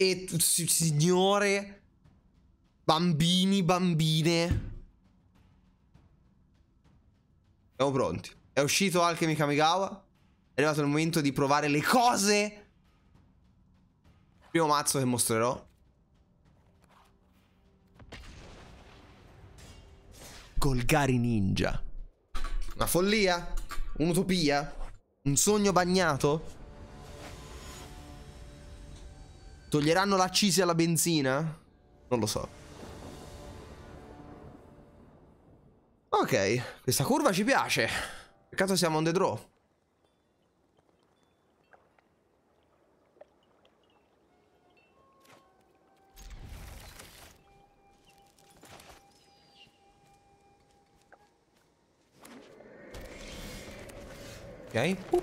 e signore, bambini, bambine. Siamo pronti. È uscito Alchemy Kamigawa. È arrivato il momento di provare le cose. Il primo mazzo che mostrerò. Golgari Ninja. Una follia? Un'utopia? Un sogno bagnato? Toglieranno l'accise alla benzina? Non lo so. Ok, questa curva ci piace. Peccato siamo on the draw. Ok. Uh.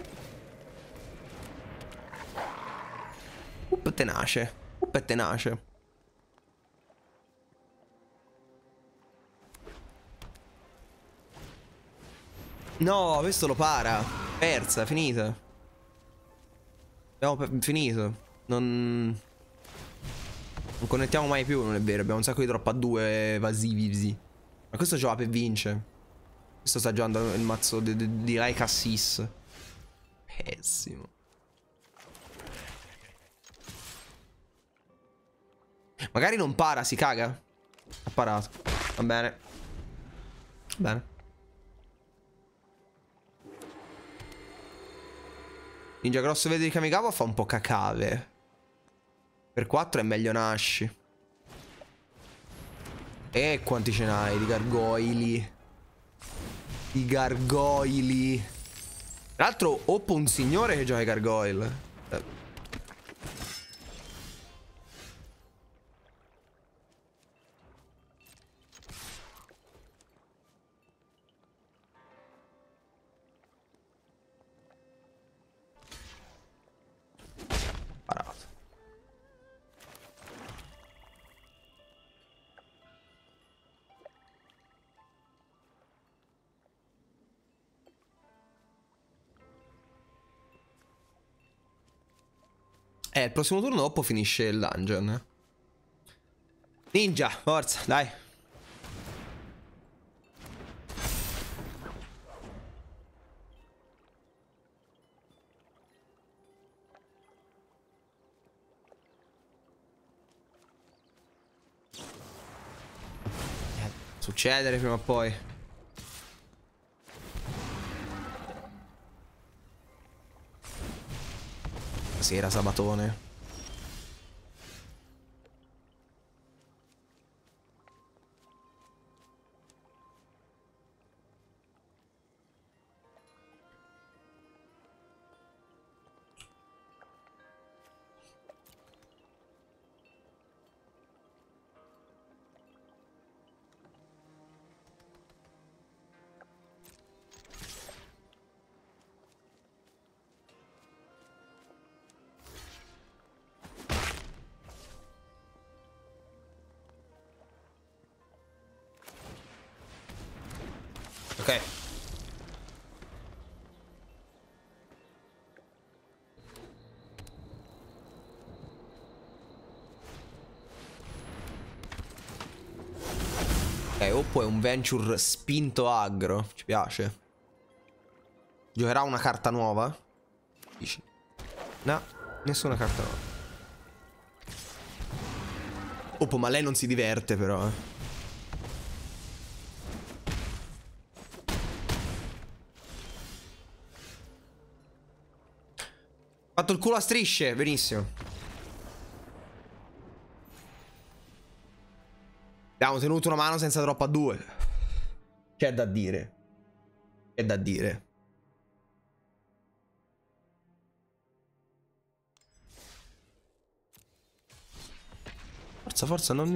tenace. Up è tenace. No, questo lo para. Persa, finita. Abbiamo finito. Non... Non connettiamo mai più, non è vero. Abbiamo un sacco di troppa due evasivi. Ma questo gioca per vince. Questo sta giocando il mazzo di, di, di Like Assis. Pessimo. Magari non para, si caga. Ha parato. Va bene. Va bene. Ninja grosso vede di Kamigawa fa un po' cacave. Per 4 è meglio nasci. E quanti ce n'hai di gargoili. Di gargoili. Tra l'altro, ho un signore che gioca i gargoyle. Eh. il prossimo turno dopo finisce il dungeon. Ninja, forza, dai. Eh, succedere prima o poi. sera sabatone. Ok. Ok, Oppo è un venture spinto agro, ci piace. Giocherà una carta nuova? No, nessuna carta nuova. Oppo, ma lei non si diverte però, eh. fatto il culo a strisce, benissimo. Abbiamo tenuto una mano senza troppa due. C'è da dire. C'è da dire. Forza, forza, non...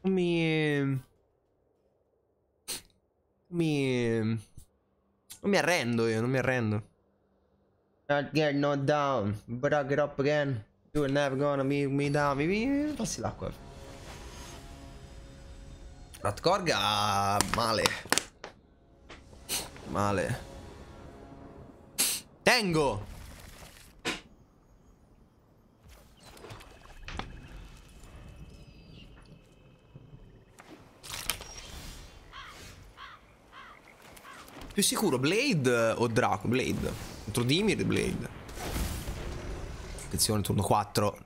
Non mi... Non mi... Non mi arrendo io, non mi arrendo. Not get no down, but I'll get up again. You're never gonna be me down. Mi passi l'acqua. Ratkorga male. Male. Tengo! Più sicuro Blade o Draco? Blade. Contro Dimir Blade. Attenzione, turno 4.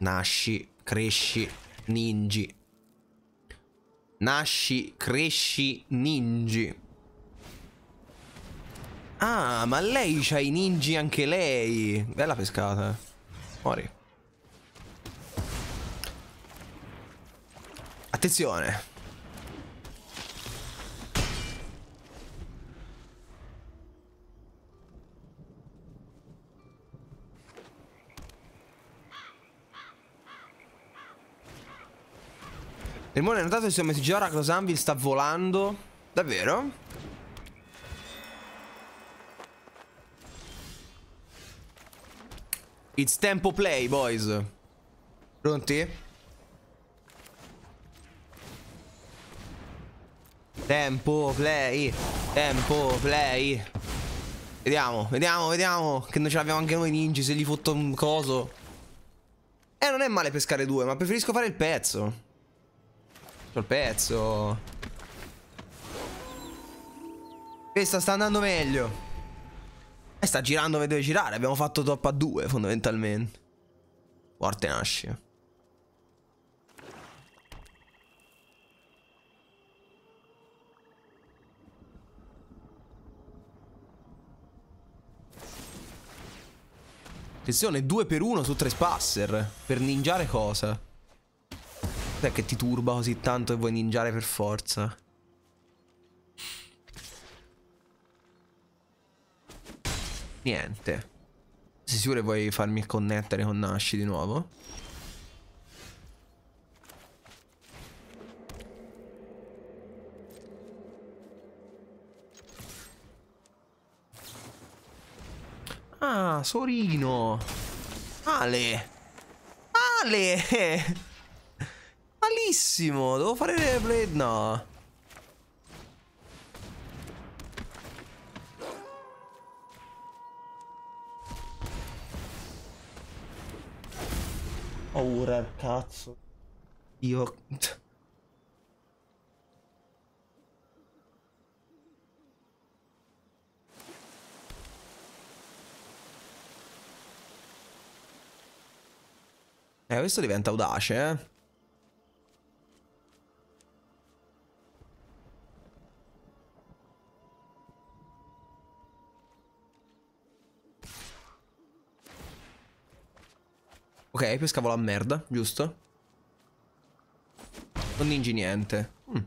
Nasci, cresci, ninji. Nasci, cresci, ninji. Ah, ma lei c'ha i ninji anche lei. Bella pescata. Muori. Attenzione. Rimone, hai notato che siamo messi ora Ragnos Anvil sta volando? Davvero? It's tempo play, boys. Pronti? Tempo play. Tempo play. Vediamo, vediamo, vediamo. Che non ce l'abbiamo anche noi ninja se gli fotto un coso. Eh, non è male pescare due, ma preferisco fare il pezzo. C'ho certo, il pezzo. Questa sta andando meglio. E eh, sta girando dove deve girare. Abbiamo fatto top a 2 fondamentalmente. Forte nasce. Attenzione, 2 per 1 su 3 spasser. Per ninjare cosa? Cioè che ti turba così tanto e vuoi ninjare per forza. Niente. Sei sicuro che vuoi farmi connettere con Nashi di nuovo? Ah, Sorino. Ale. Ale malissimo. Devo fare le blade. No. Paura al cazzo. Io. Eh, questo diventa audace, eh. Ok, pescavo la merda, giusto? Non ningi niente. Hm.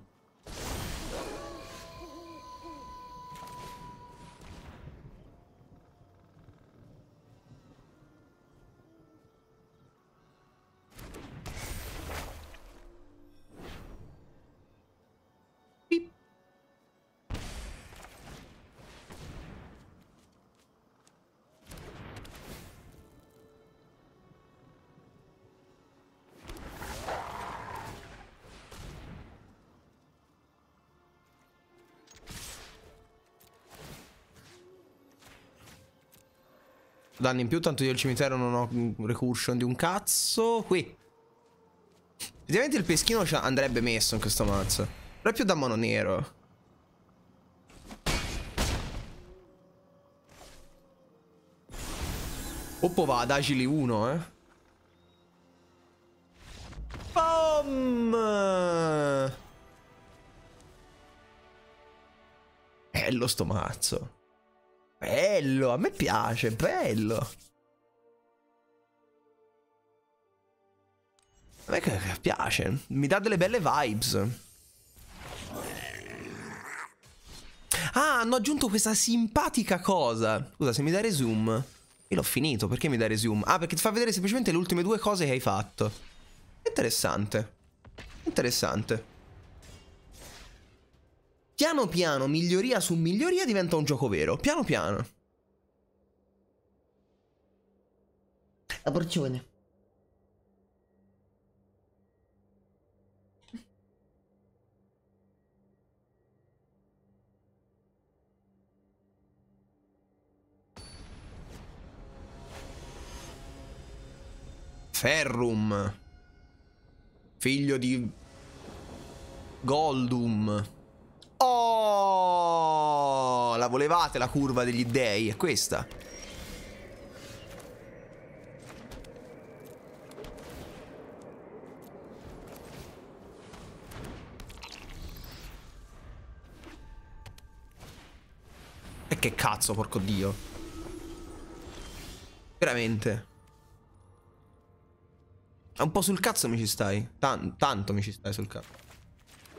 danni in più, tanto io al cimitero non ho mm, recursion di un cazzo. Qui. Effettivamente il peschino andrebbe messo in questo mazzo. Però è più da mono nero. Oppo va ad agili 1, eh. Bom! Bello sto mazzo. Bello, a me piace, bello. A me piace, mi dà delle belle vibes. Ah, hanno aggiunto questa simpatica cosa. Scusa, se mi dai resume. Io l'ho finito, perché mi dai resume? Ah, perché ti fa vedere semplicemente le ultime due cose che hai fatto. Interessante. Interessante. Piano piano, miglioria su miglioria, diventa un gioco vero. Piano piano. La porzione. Ferrum. Figlio di Goldum. Oh, la volevate la curva degli dei? È questa. E che cazzo, porco dio. Veramente. È un po' sul cazzo mi ci stai. Tan tanto mi ci stai sul cazzo.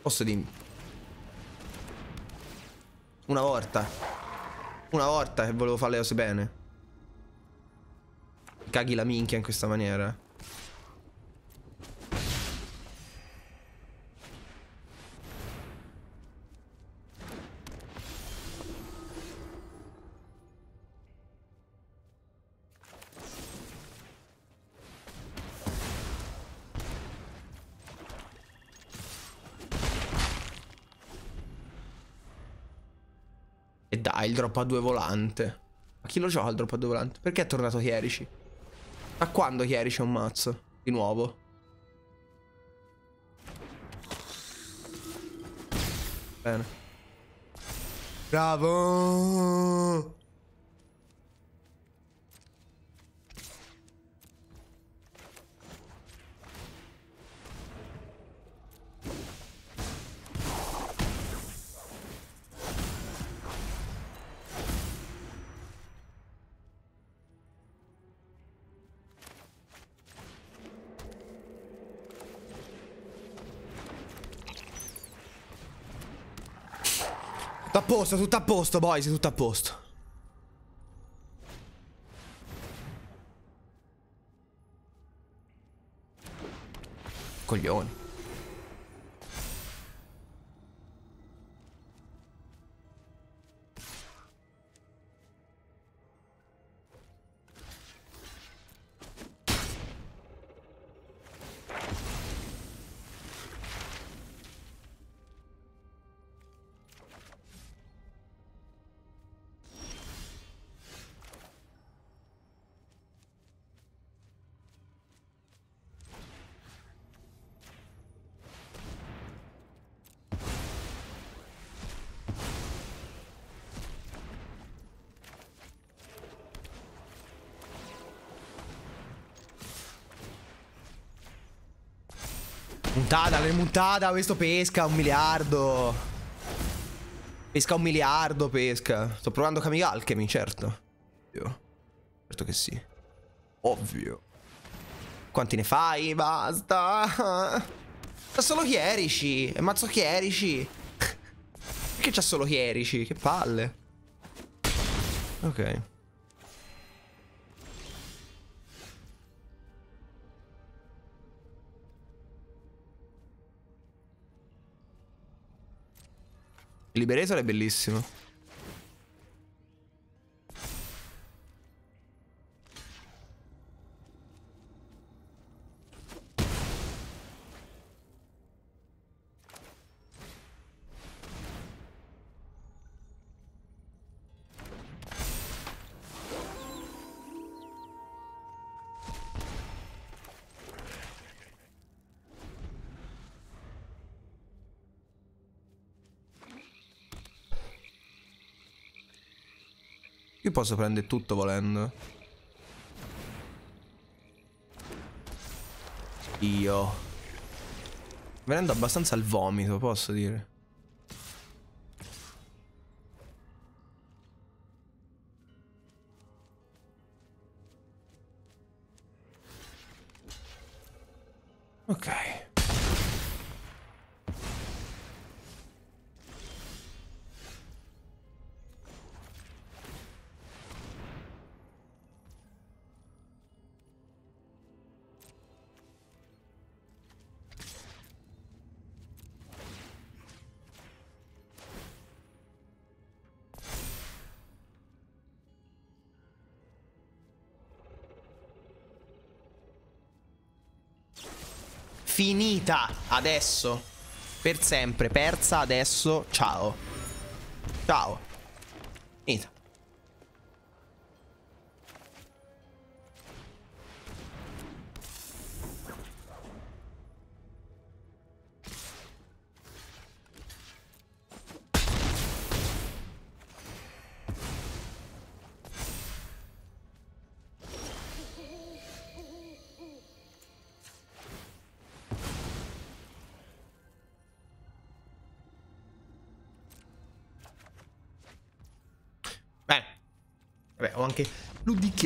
Posso dirmi. Una volta. Una volta che volevo fare le cose bene. Caghi la minchia in questa maniera. E dai, il drop a due volante. Ma chi lo gioca il drop a due volante? Perché è tornato Chierici? Da quando Chierici è un mazzo? Di nuovo. Bene. Bravo! posto, tutto a posto, boys, tutto a posto. Coglioni. Puntata, remontata, questo pesca un miliardo. Pesca un miliardo, pesca. Sto provando Kami Alchemy, certo. Ovvio. Certo che sì. Ovvio. Quanti ne fai? Basta. C'ha solo chierici. E mazzo chierici. Perché c'ha solo chierici? Che palle. Ok. Liberesole è bellissimo. posso prendere tutto volendo. Io. Venendo abbastanza al vomito, posso dire. Ok. finita adesso. Per sempre, persa adesso. Ciao. Ciao. Finita.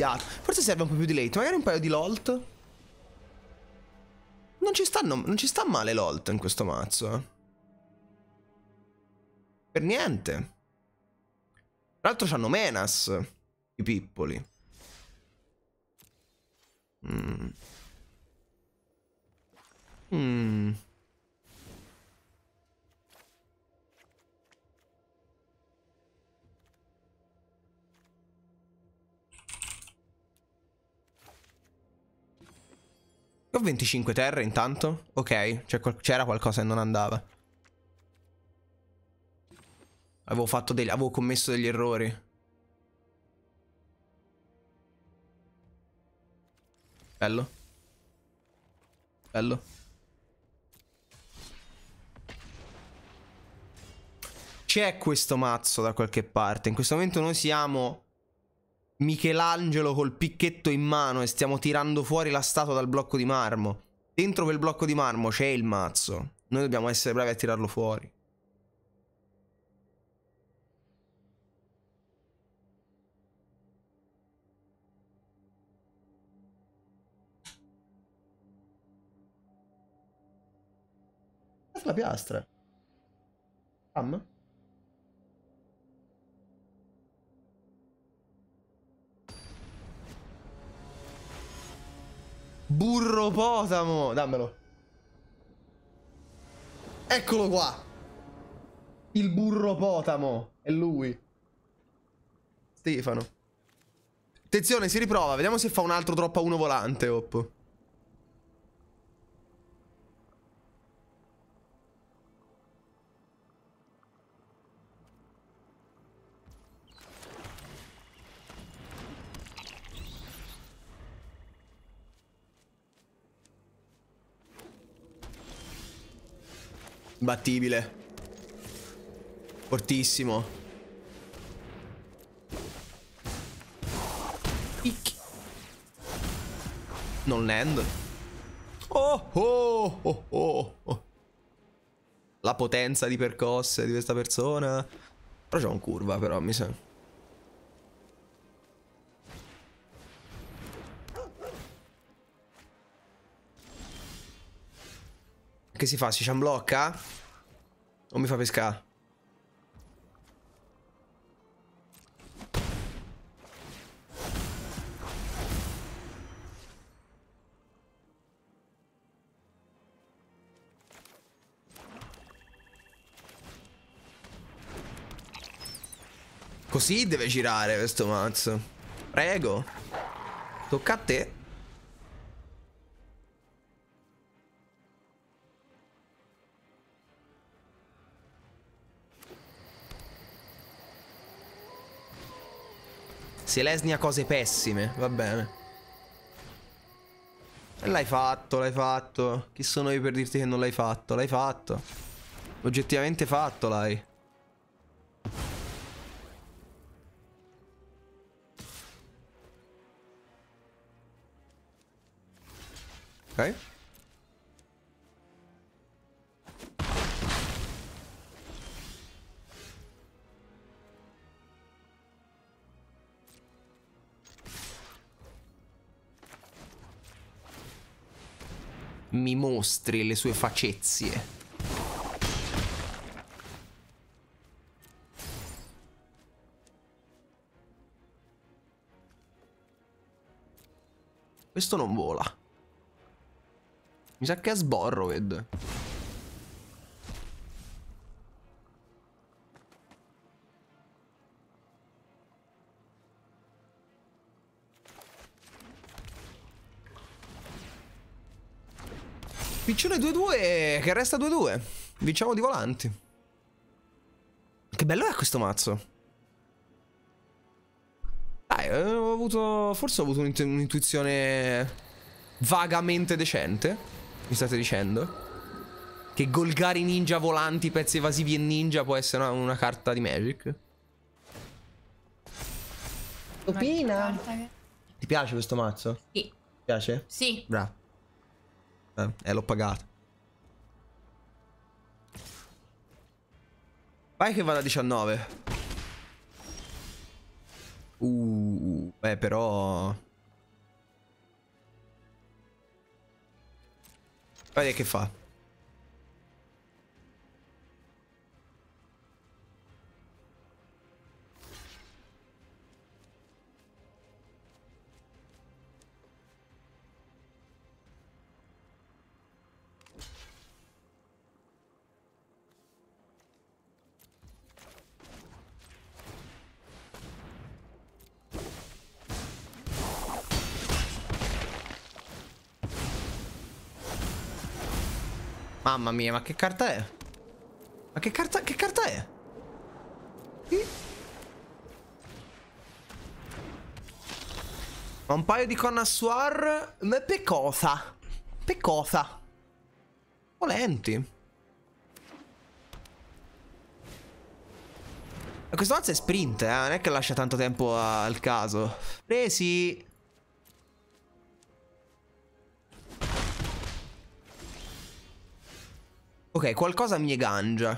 iniziato. Forse serve un po' più di late, magari un paio di LOLT. Non ci, stanno, non ci sta male l'olt in questo mazzo. Eh. Per niente. Tra l'altro c'hanno Menas, i pippoli. Mmm. Mmm. Ho 25 terre intanto. Ok, c'era qualcosa che non andava. Avevo, degli, avevo commesso degli errori. Bello. Bello. C'è questo mazzo da qualche parte. In questo momento noi siamo Michelangelo col picchetto in mano e stiamo tirando fuori la statua dal blocco di marmo. Dentro quel blocco di marmo c'è il mazzo. Noi dobbiamo essere bravi a tirarlo fuori. La piastra. Pam? Burro potamo. Dammelo. Eccolo qua. Il burro potamo. È lui. Stefano. Attenzione, si riprova. Vediamo se fa un altro troppa uno volante, Oppo. Imbattibile. Fortissimo. Picchi. Non land. Oh, oh, oh, oh, oh. La potenza di percosse di questa persona. Però c'è un curva, però, mi sa. Che si fa? Si ciamblocca? O mi fa pescare? Così deve girare questo mazzo. Prego. Tocca a te. Se cose pessime, va bene. L'hai fatto, l'hai fatto. Chi sono io per dirti che non l'hai fatto? L'hai fatto. Oggettivamente fatto l'hai. Ok. mi mostri le sue facezie. Questo non vola. Mi sa che è Sborrowed. Piccione 2-2 che resta 2-2. Vinciamo di volanti. Che bello è questo mazzo. Dai, eh, ho avuto... Forse ho avuto un'intuizione vagamente decente. Mi state dicendo? Che Golgari Ninja volanti, pezzi evasivi e ninja può essere una, una carta di Magic. Topina. Ti piace questo mazzo? Sì. Ti piace? Sì. Bravo. Eh, eh l'ho pagato. Vai che vada a 19. Uh, beh però... Vedi che fa. Mamma mia, ma che carta è? Ma che carta, che carta è? Sì. Un paio di Connassuar. Ma pecosa. Pecosa. Volenti. Questo mazzo è sprint, eh? non è che lascia tanto tempo al caso. Presi. Ok, qualcosa mi gangia.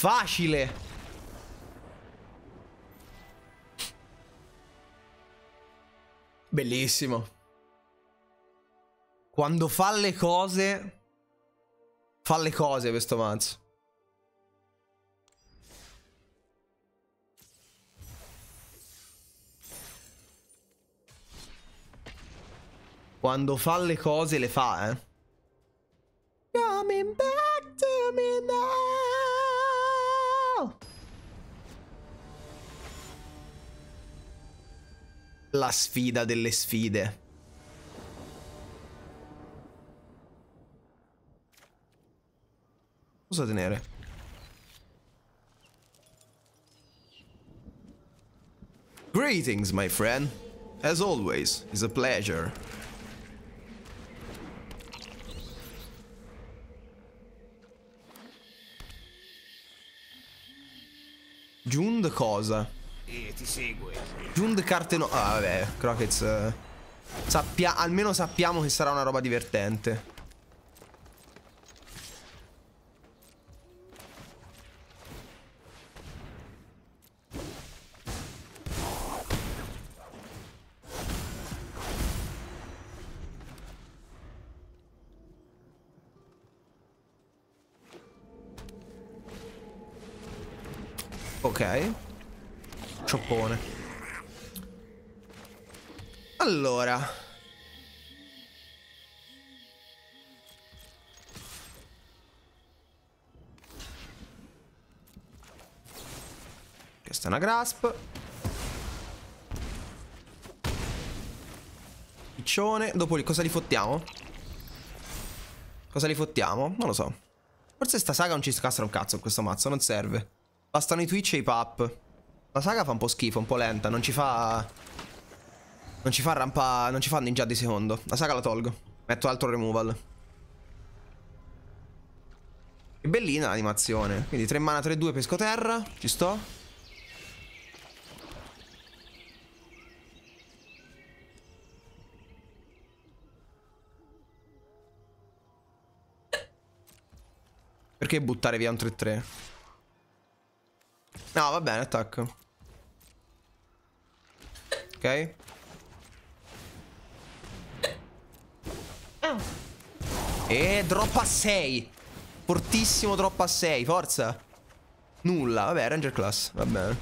Facile! Bellissimo. Quando fa le cose... Fa le cose questo mazzo. Quando fa le cose le fa, eh. Coming back to me now. la sfida delle sfide. Cosa tenere? Greetings, my friend. As always, it's a pleasure. Giund cosa? E ti segue. Jund Carteno... Ah, vabbè, Crockets... Eh, sappia... Almeno sappiamo che sarà una roba divertente. Questa è una grasp. Piccione. Dopo lì cosa li fottiamo? Cosa li fottiamo? Non lo so. Forse sta saga non ci scassa un cazzo in questo mazzo, non serve. Bastano i Twitch e i pap. La saga fa un po' schifo, un po' lenta, non ci fa... Non ci fa rampa... Non ci fa ninja di secondo. La saga la tolgo. Metto altro removal. Che bellina l'animazione. Quindi 3 mana, 3-2, pesco terra. Ci sto. Perché buttare via un 3-3? No, va bene, attacco. Ok. E droppa a 6. Fortissimo droppa a 6, forza. Nulla, vabbè, Ranger Class, va bene.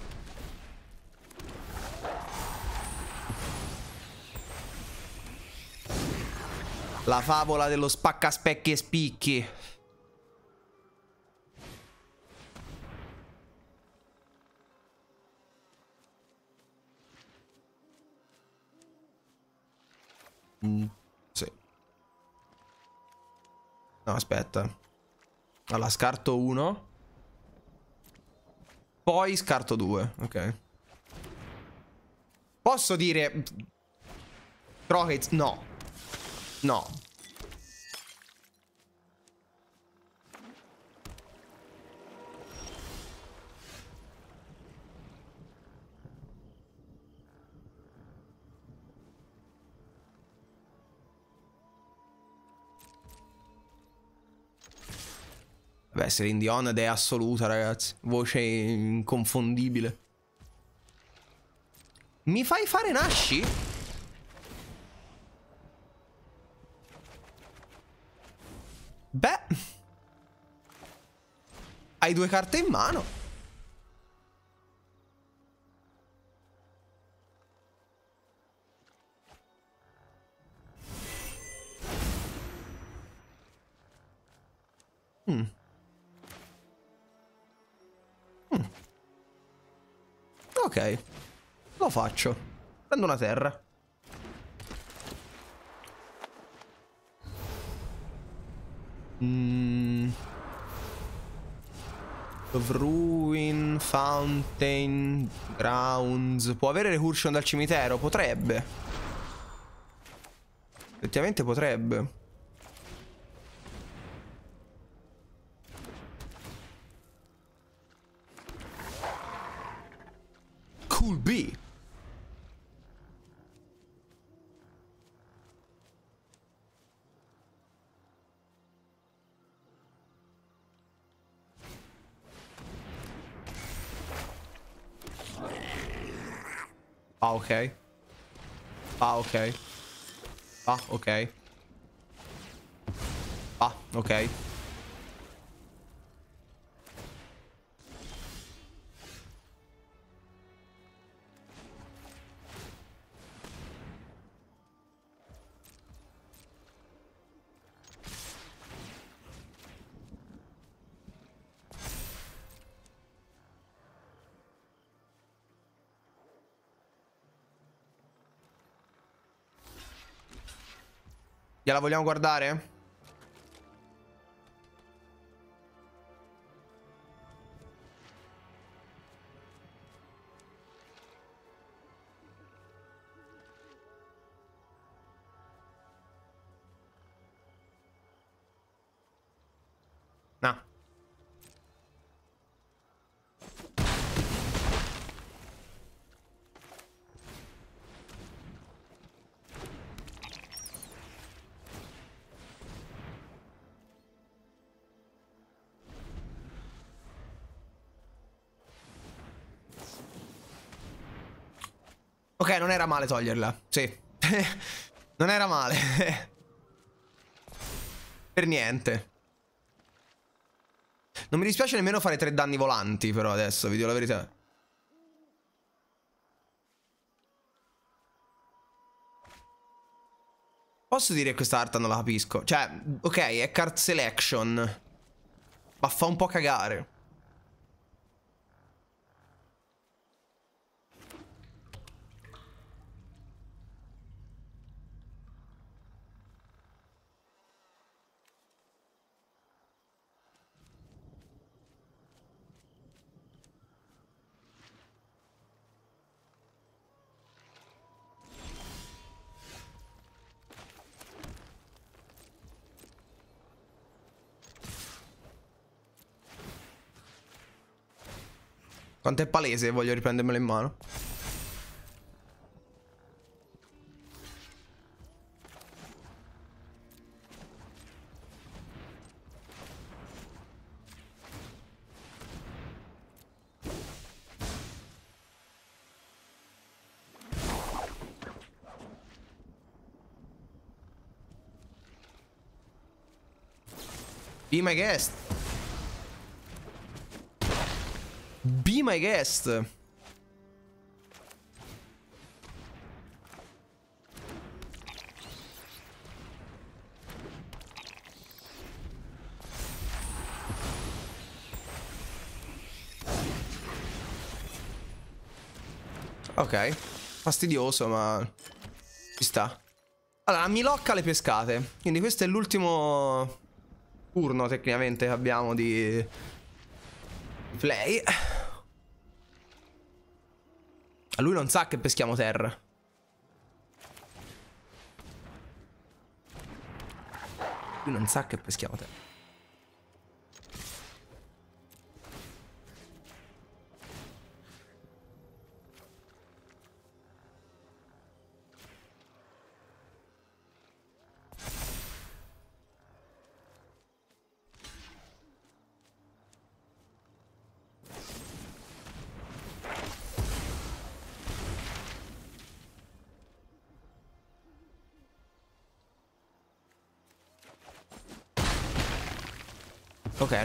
La favola dello spacca specchi e spicchi. Mm, sì. No, aspetta. Allora, scarto uno. Poi scarto due. Ok. Posso dire... Rockets? No. No. Beh, Celine Dion è assoluta, ragazzi. Voce inconfondibile. Mi fai fare nasci? Beh. Hai due carte in mano. Lo faccio. Prendo una terra. Mm. Ruin, Fountain, Grounds. Può avere Recursion dal cimitero? Potrebbe. Effettivamente potrebbe. Ah, ok. Ah, ok. Ah, ok. Ah, ok. Gliela vogliamo guardare? non era male toglierla. Sì. non era male. per niente. Non mi dispiace nemmeno fare tre danni volanti, però adesso, vi dico la verità. Posso dire che questa carta non la capisco? Cioè, ok, è card selection. Ma fa un po' cagare. Quanto è palese voglio riprendermelo in mano. Be my guest. my guest. Ok, fastidioso ma ci sta. Allora, mi locca le pescate, quindi questo è l'ultimo turno tecnicamente che abbiamo di play. Lui non sa che peschiamo terra. Lui non sa che peschiamo terra.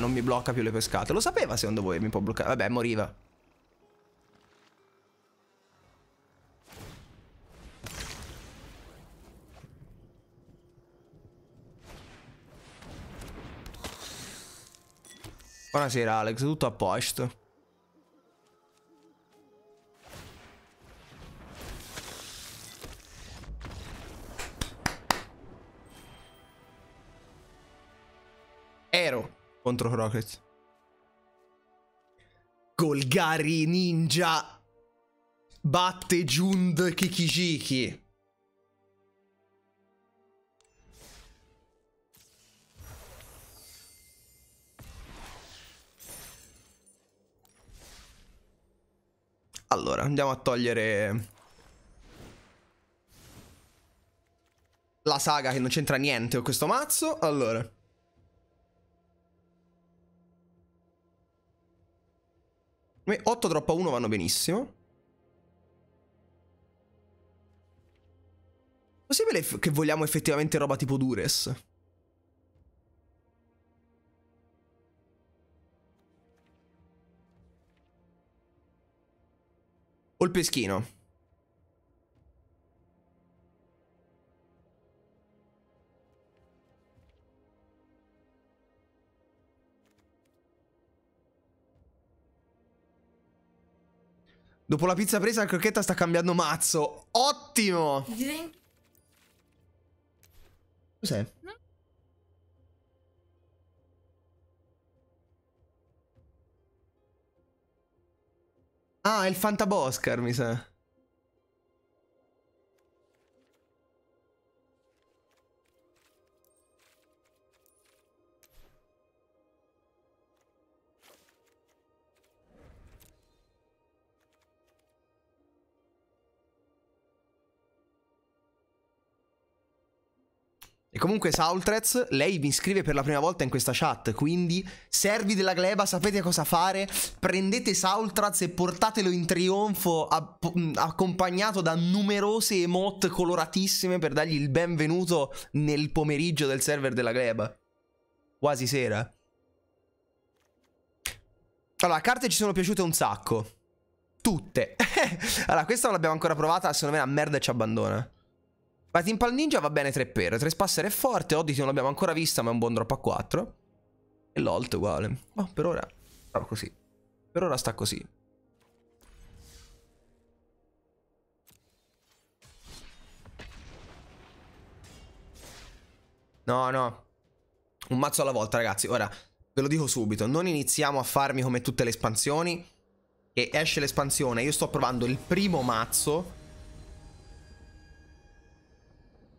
non mi blocca più le pescate. Lo sapeva secondo voi mi può bloccare? Vabbè, moriva. Buonasera Alex, tutto a posto. contro Crockett. Golgari Ninja batte Jund Kikijiki. Allora, andiamo a togliere la saga che non c'entra niente con questo mazzo. Allora. me 8 drop a 1 vanno benissimo. Possibile che vogliamo effettivamente roba tipo Dures? O il peschino. Dopo la pizza presa, la crocchetta sta cambiando mazzo. Ottimo! Cos'è? Ah, è il Fantaboscar, mi sa. comunque Saultrez, lei mi scrive per la prima volta in questa chat, quindi servi della gleba, sapete cosa fare, prendete Saultrez e portatelo in trionfo a, accompagnato da numerose emote coloratissime per dargli il benvenuto nel pomeriggio del server della gleba. Quasi sera. Allora, carte ci sono piaciute un sacco. Tutte. allora, questa non l'abbiamo ancora provata, secondo me la merda ci abbandona. La Timpal Ninja va bene 3 per. 3 Spasser è forte. Oddity non l'abbiamo ancora vista, ma è un buon drop a 4. E l'Olt uguale. Ma oh, per ora sta così. Per ora sta così. No, no. Un mazzo alla volta, ragazzi. Ora, ve lo dico subito. Non iniziamo a farmi come tutte le espansioni. Che esce l'espansione. Io sto provando il primo mazzo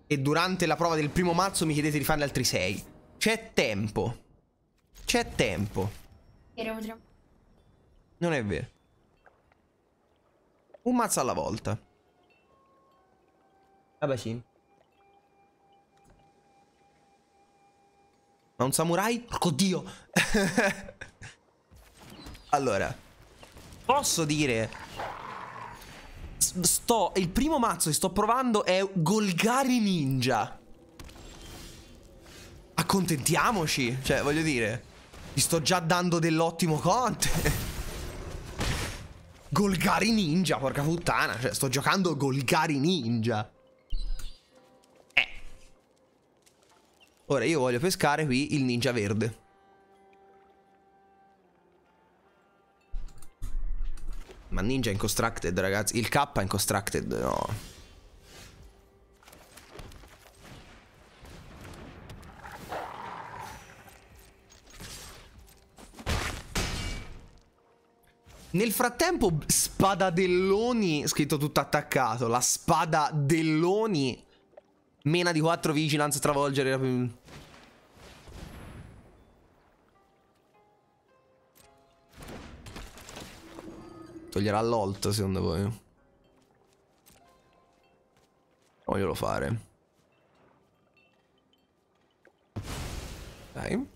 e durante la prova del primo mazzo mi chiedete di farne altri 6. C'è tempo. C'è tempo. Non è vero. Un mazzo alla volta. A bacino. Ma un samurai? Porco dio! allora. Posso dire sto... Il primo mazzo che sto provando è Golgari Ninja. Accontentiamoci, cioè, voglio dire... Gli sto già dando dell'ottimo Conte. Golgari Ninja, porca puttana. Cioè, sto giocando Golgari Ninja. Eh. Ora io voglio pescare qui il ninja verde. Ma ninja in constructed, ragazzi. Il K in constructed, no. Nel frattempo, spada dell'oni, scritto tutto attaccato, la spada dell'oni, mena di 4 vigilance, travolgere... Toglierà l'alt secondo voi? Voglio fare. Dai. Io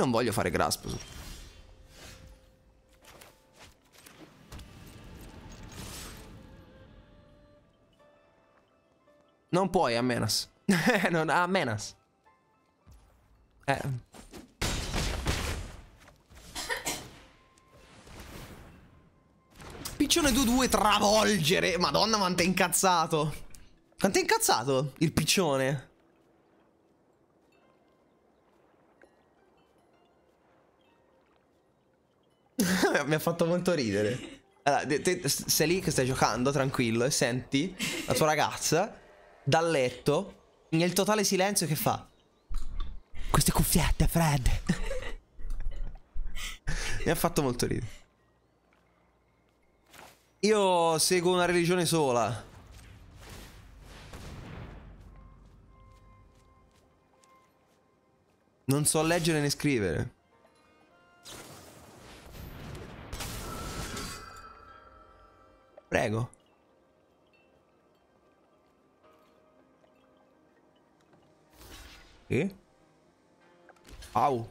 non voglio fare grasp. Non puoi a non a Eh. piccione 2-2 travolgere. Madonna, quanto è incazzato. Quanto è incazzato il piccione. Mi ha fatto molto ridere. Allora, te, sei lì che stai giocando tranquillo e senti la tua ragazza dal letto nel totale silenzio che fa. Queste cuffiette, Fred. Mi ha fatto molto ridere. Io seguo una religione sola. Non so leggere né scrivere. Prego. Sì? Au.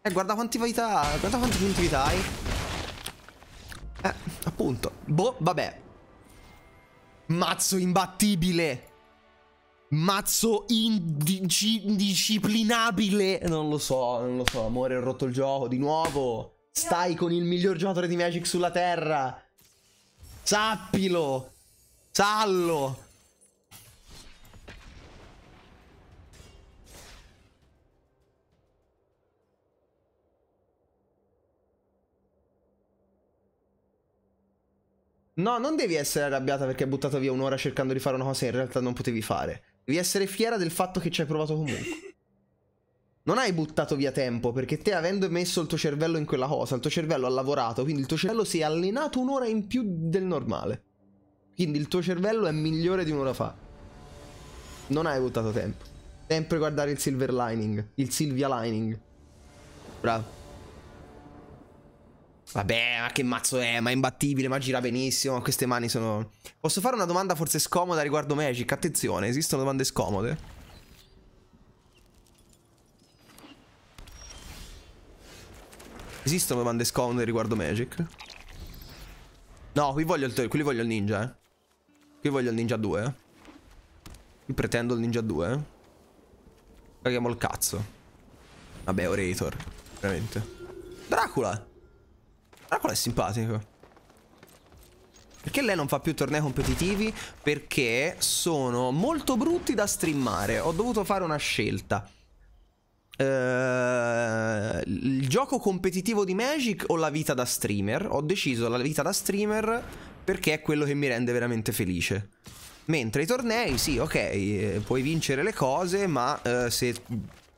Eh, guarda quanti vita, guarda quanti punti vita hai. Eh, appunto. Boh, vabbè. Mazzo imbattibile. Mazzo indisciplinabile. Non lo so, non lo so. Amore, ho rotto il gioco di nuovo. Stai con il miglior giocatore di Magic sulla Terra. Sappilo. Sallo. No, non devi essere arrabbiata perché hai buttato via un'ora cercando di fare una cosa che in realtà non potevi fare. Devi essere fiera del fatto che ci hai provato comunque. non hai buttato via tempo perché te avendo messo il tuo cervello in quella cosa, il tuo cervello ha lavorato, quindi il tuo cervello si è allenato un'ora in più del normale. Quindi il tuo cervello è migliore di un'ora fa. Non hai buttato tempo. Sempre guardare il silver lining, il Silvia lining. Bravo. Vabbè, ma che mazzo è? Ma è imbattibile, ma gira benissimo. Queste mani sono. Posso fare una domanda forse scomoda riguardo Magic? Attenzione, esistono domande scomode. Esistono domande scomode riguardo Magic? No, qui voglio il, qui voglio il ninja, eh. Qui voglio il ninja 2, eh. Qui pretendo il ninja 2, eh. Caghiamo il cazzo. Vabbè, Orator. Veramente. Dracula! Ah, qual è simpatico. Perché lei non fa più tornei competitivi? Perché sono molto brutti da streamare. Ho dovuto fare una scelta. Uh, il gioco competitivo di Magic o la vita da streamer? Ho deciso la vita da streamer perché è quello che mi rende veramente felice. Mentre i tornei, sì, ok, eh, puoi vincere le cose, ma uh, se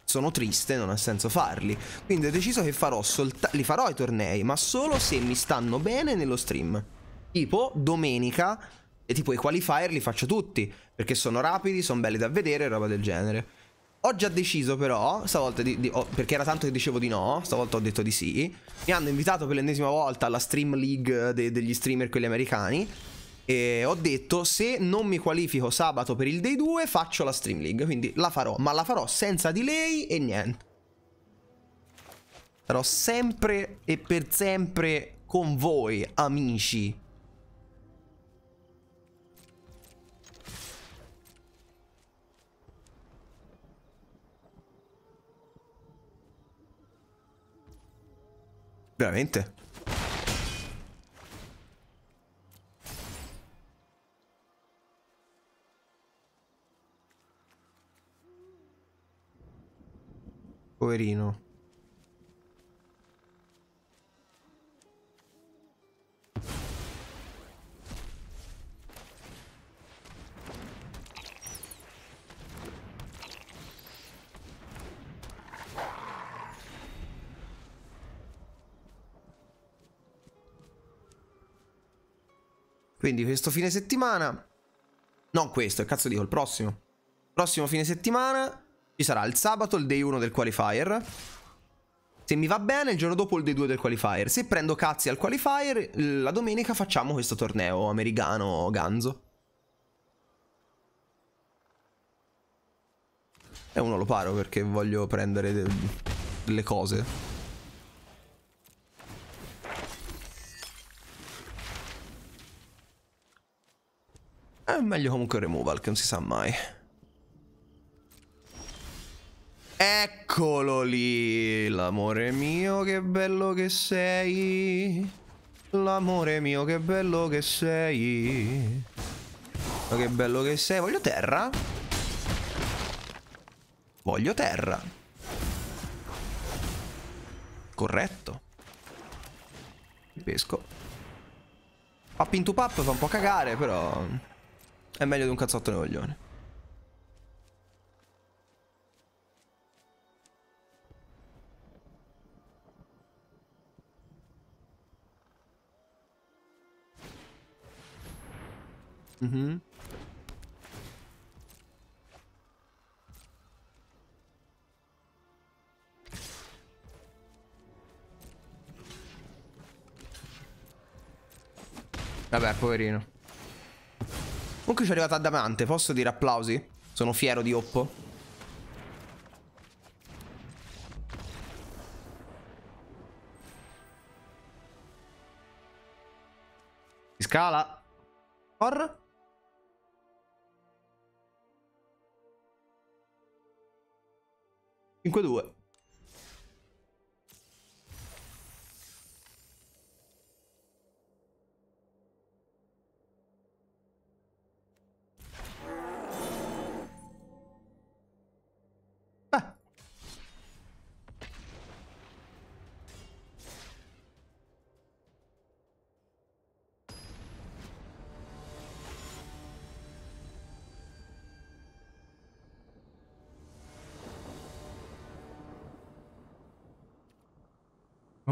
sono triste, non ha senso farli. Quindi ho deciso che farò li farò i tornei, ma solo se mi stanno bene nello stream. Tipo domenica, e tipo i qualifier li faccio tutti, perché sono rapidi, sono belli da vedere, roba del genere. Ho già deciso però, stavolta, di, di, oh, perché era tanto che dicevo di no, stavolta ho detto di sì. Mi hanno invitato per l'ennesima volta alla Stream League de, degli streamer quelli americani. E ho detto se non mi qualifico sabato per il day 2 faccio la stream league, quindi la farò, ma la farò senza delay e niente. Sarò sempre e per sempre con voi, amici. Veramente? poverino. Quindi questo fine settimana... Non questo, cazzo dico, il prossimo. Prossimo fine settimana ci sarà il sabato il day 1 del qualifier. Se mi va bene, il giorno dopo il day 2 del qualifier. Se prendo cazzi al qualifier, la domenica facciamo questo torneo americano ganzo. E uno lo paro perché voglio prendere de delle cose. È eh, meglio comunque il removal che non si sa mai. Eccolo lì, l'amore mio che bello che sei. L'amore mio che bello che sei. Ma che bello che sei. Voglio terra. Voglio terra. Corretto. Pesco. Up to pap fa un po' cagare, però... È meglio di un cazzotto nei coglioni. Mhm. Vabbè, poverino. Comunque ci è arrivata Adamante, posso dire applausi? Sono fiero di Oppo. Si scala. Or? 5-2.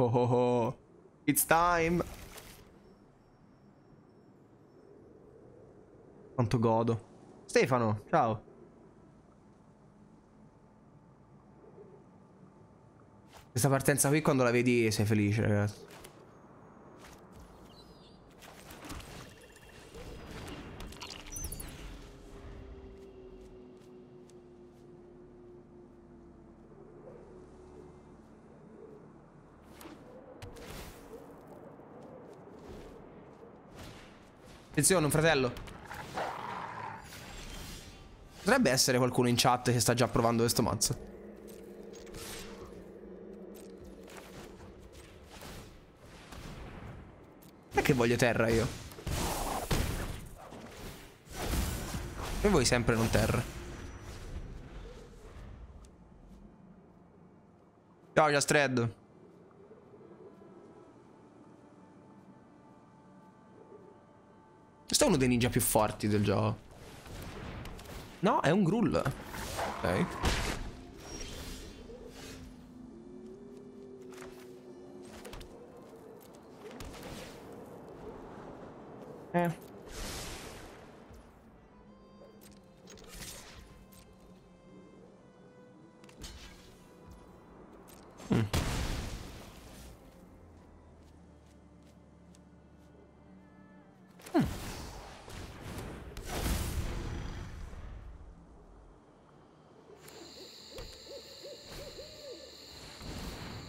Oh, oh, oh. It's time. Quanto godo. Stefano, ciao. Questa partenza qui quando la vedi sei felice, ragazzi. Attenzione, un fratello. Potrebbe essere qualcuno in chat che sta già provando questo mazzo. Perché voglio terra io? E voi sempre non terra. Ciao, Jastred. Questo è uno dei ninja più forti del gioco. No, è un Grull. Ok.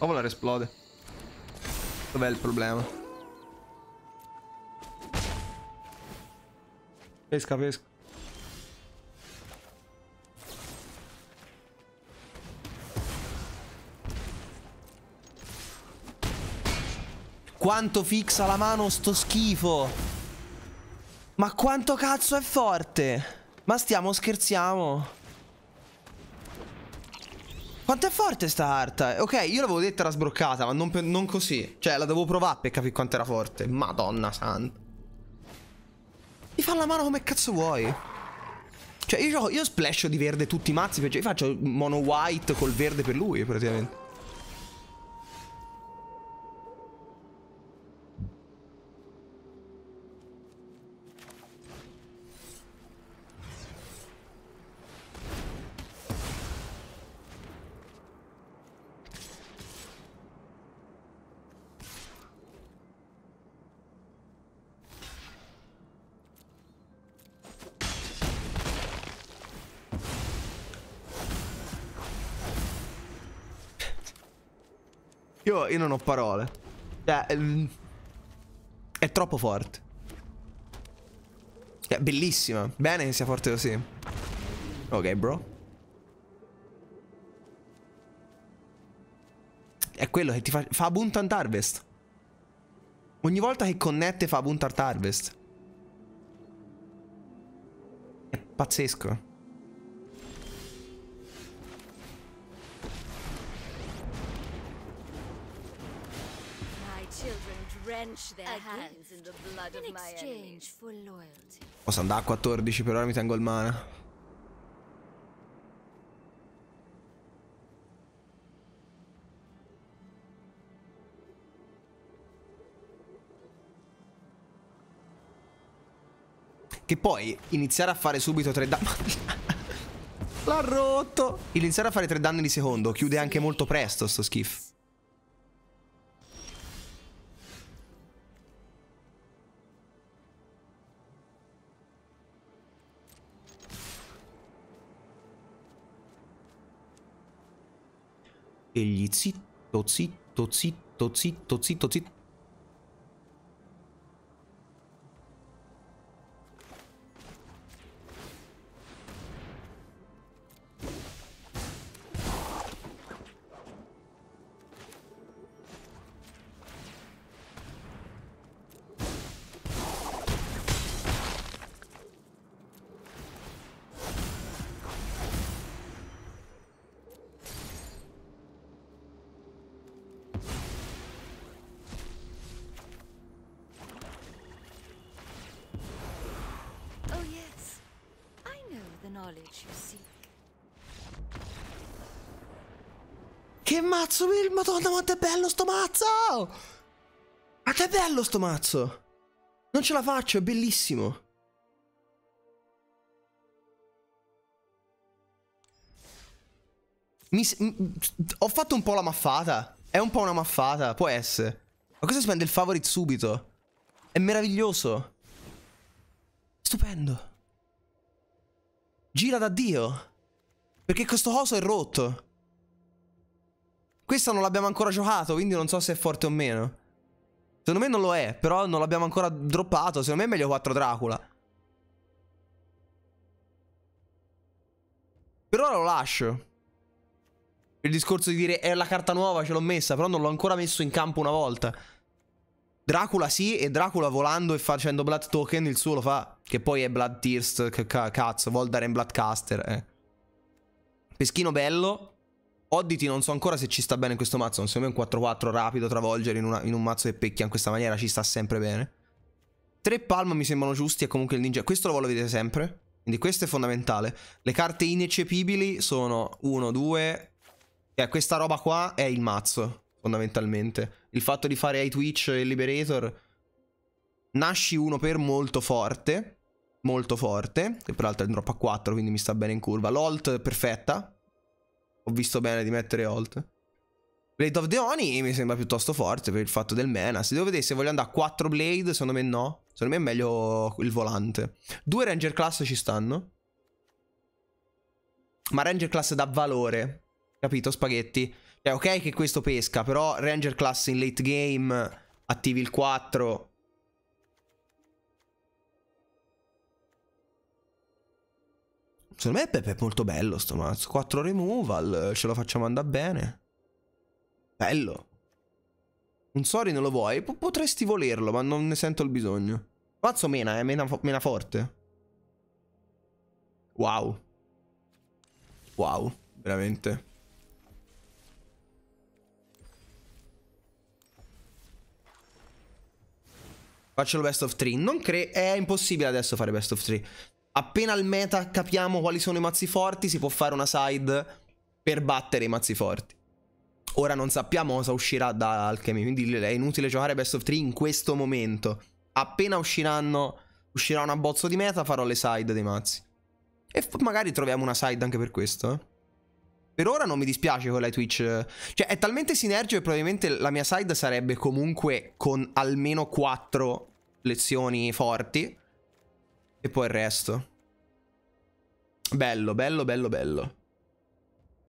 O volare esplode. Dov'è il problema? Pesca, pesca. Quanto fixa la mano sto schifo Ma quanto cazzo è forte Ma stiamo scherziamo quanto è forte sta arta? Ok, io l'avevo detta era sbroccata, ma non, non, così. Cioè, la devo provare per capire quanto era forte. Madonna santa. Mi fa la mano come cazzo vuoi. Cioè, io, io splashio di verde tutti i mazzi, Io faccio mono white col verde per lui, praticamente. Io, io non ho parole. Cioè, ehm, è troppo forte. È cioè, bellissima. Bene che sia forte così. Ok, bro. È quello che ti fa... Fa Buntant Harvest. Ogni volta che connette fa Buntant Harvest. È pazzesco. Posso andare a 14 per ora mi tengo il mana. Che poi iniziare a fare subito tre danni. L'ha rotto! Iniziare a fare tre danni di secondo. Chiude anche molto presto sto schifo. egli zitto, zitto, zitto, zitto, zitto, zitto, Oh yes, I know the knowledge you seek. Che mazzo, madonna, quanto è bello sto mazzo! Quanto è bello sto mazzo! Non ce la faccio, è bellissimo! Mi, ho fatto un po' la maffata. È un po' una maffata, può essere. Ma questo spende il favorite subito. È meraviglioso. Stupendo. Gira da Dio. Perché questo coso è rotto. Questo non l'abbiamo ancora giocato, quindi non so se è forte o meno. Secondo me non lo è, però non l'abbiamo ancora droppato. Secondo me è meglio 4 Dracula. Per ora lo lascio. Il discorso di dire è la carta nuova, ce l'ho messa, però non l'ho ancora messo in campo una volta. Dracula sì, e Dracula volando e facendo Blood Token il suo lo fa. Che poi è Blood Tears, cazzo, Voldaren Bloodcaster, eh. Peschino bello. Odditi non so ancora se ci sta bene in questo mazzo, non secondo me un 4-4 rapido, travolgere in, una, in, un mazzo che pecchia in questa maniera ci sta sempre bene. Tre palm mi sembrano giusti e comunque il ninja... Questo lo voglio vedere sempre, quindi questo è fondamentale. Le carte ineccepibili sono 1, 2... Eh, questa roba qua è il mazzo fondamentalmente. Il fatto di fare ai Twitch e Liberator nasci uno per molto forte, molto forte, che peraltro è in drop a 4, quindi mi sta bene in curva. L'alt perfetta, ho visto bene di mettere alt. Blade of the Oni mi sembra piuttosto forte per il fatto del mana. Se devo vedere se voglio andare a 4 Blade, secondo me no. Secondo me è meglio il volante. Due Ranger Class ci stanno. Ma Ranger Class dà valore. Capito, spaghetti? Cioè, ok che questo pesca, però Ranger Class in late game, attivi il 4. Secondo me Pepe è molto bello sto mazzo. 4 removal, ce lo facciamo andare bene. Bello. Un sorry non lo vuoi? P potresti volerlo, ma non ne sento il bisogno. Mazzo mena, eh, mena, mena forte. Wow. Wow, veramente. Faccio il best of 3. Non cre... È impossibile adesso fare best of 3. Appena al meta capiamo quali sono i mazzi forti, si può fare una side per battere i mazzi forti. Ora non sappiamo cosa uscirà da Alchemy, quindi è inutile giocare best of 3 in questo momento. Appena usciranno, uscirà un abbozzo di meta, farò le side dei mazzi. E magari troviamo una side anche per questo, eh. Per ora non mi dispiace con la Twitch. Cioè, è talmente sinergico che probabilmente la mia side sarebbe comunque con almeno quattro lezioni forti. E poi il resto. Bello, bello, bello, bello.